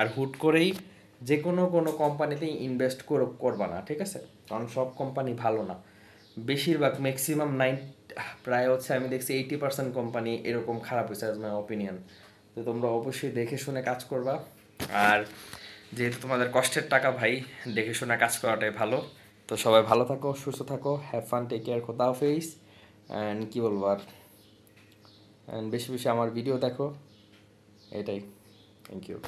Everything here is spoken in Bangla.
আর হুট করেই যে কোনো কোনো কোম্পানিতেই ইনভেস্ট করবা না ঠিক আছে কারণ সব কোম্পানি ভালো না বেশিরভাগ ম্যাক্সিমাম নাইন প্রায় হচ্ছে আমি দেখছি এইটি পার্সেন্ট কোম্পানি এরকম খারাপ হয়েছে অ্যাজ মাই অপিনিয়ন তো তোমরা অবশ্যই দেখে শুনে কাজ করবা আর যেহেতু তোমাদের কষ্টের টাকা ভাই দেখে শুনে কাজ করাটাই ভালো তো সবাই ভালো থাকো সুস্থ থাকো হ্যাভ ফান টেক কেয়ার কোথাও ফেস অ্যান্ড কী বলবো আর অ্যান্ড বেশি বেশি আমার ভিডিও দেখো এটাই থ্যাংক ইউ